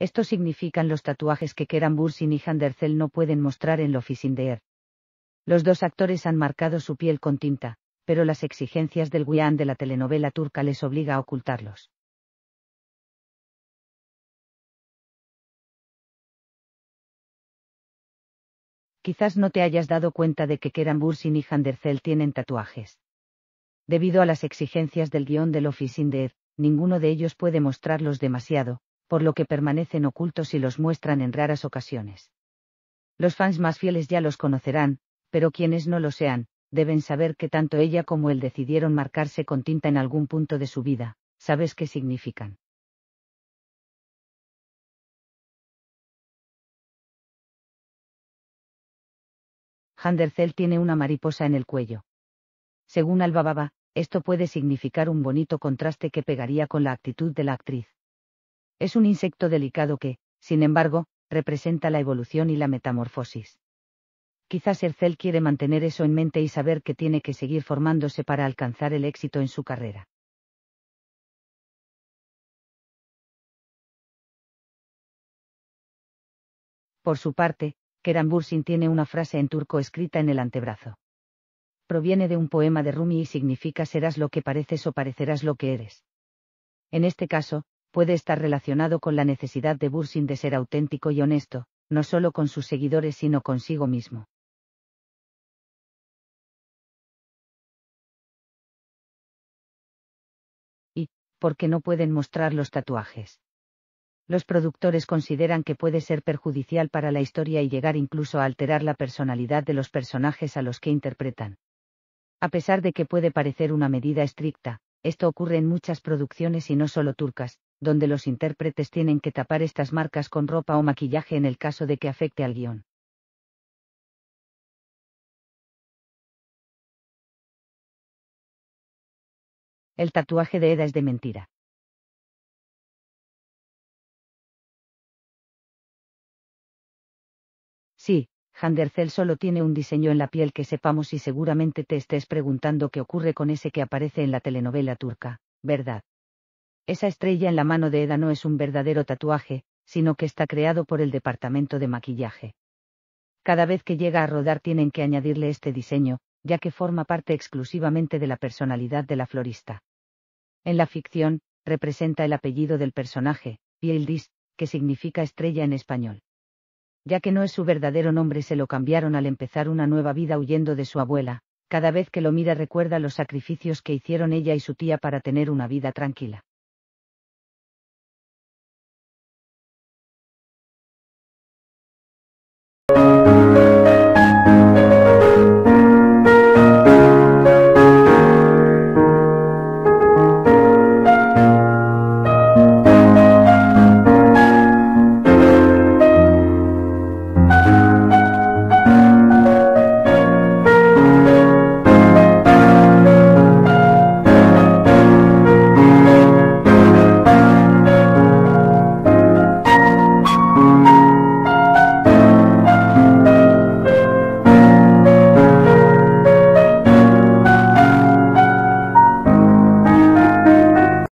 Esto significan los tatuajes que Keran Bursin y Handercel no pueden mostrar en Air. Los dos actores han marcado su piel con tinta, pero las exigencias del guion de la telenovela turca les obliga a ocultarlos. Quizás no te hayas dado cuenta de que Keran Bursin y tienen tatuajes. Debido a las exigencias del guión del Office in ninguno de ellos puede mostrarlos demasiado, por lo que permanecen ocultos y los muestran en raras ocasiones. Los fans más fieles ya los conocerán, pero quienes no lo sean, deben saber que tanto ella como él decidieron marcarse con tinta en algún punto de su vida, ¿sabes qué significan? Handercell tiene una mariposa en el cuello. Según Albababa, esto puede significar un bonito contraste que pegaría con la actitud de la actriz. Es un insecto delicado que, sin embargo, representa la evolución y la metamorfosis. Quizás Ercel quiere mantener eso en mente y saber que tiene que seguir formándose para alcanzar el éxito en su carrera. Por su parte, Kerambursin tiene una frase en turco escrita en el antebrazo. Proviene de un poema de Rumi y significa serás lo que pareces o parecerás lo que eres. En este caso, puede estar relacionado con la necesidad de Bursin de ser auténtico y honesto, no solo con sus seguidores sino consigo mismo. Y, ¿por qué no pueden mostrar los tatuajes? Los productores consideran que puede ser perjudicial para la historia y llegar incluso a alterar la personalidad de los personajes a los que interpretan. A pesar de que puede parecer una medida estricta, esto ocurre en muchas producciones y no solo turcas, donde los intérpretes tienen que tapar estas marcas con ropa o maquillaje en el caso de que afecte al guión. El tatuaje de Eda es de mentira. Sí, Handercel solo tiene un diseño en la piel que sepamos y seguramente te estés preguntando qué ocurre con ese que aparece en la telenovela turca, ¿verdad? Esa estrella en la mano de Eda no es un verdadero tatuaje, sino que está creado por el departamento de maquillaje. Cada vez que llega a rodar tienen que añadirle este diseño, ya que forma parte exclusivamente de la personalidad de la florista. En la ficción, representa el apellido del personaje, Pieldis, que significa estrella en español. Ya que no es su verdadero nombre, se lo cambiaron al empezar una nueva vida huyendo de su abuela, cada vez que lo mira recuerda los sacrificios que hicieron ella y su tía para tener una vida tranquila.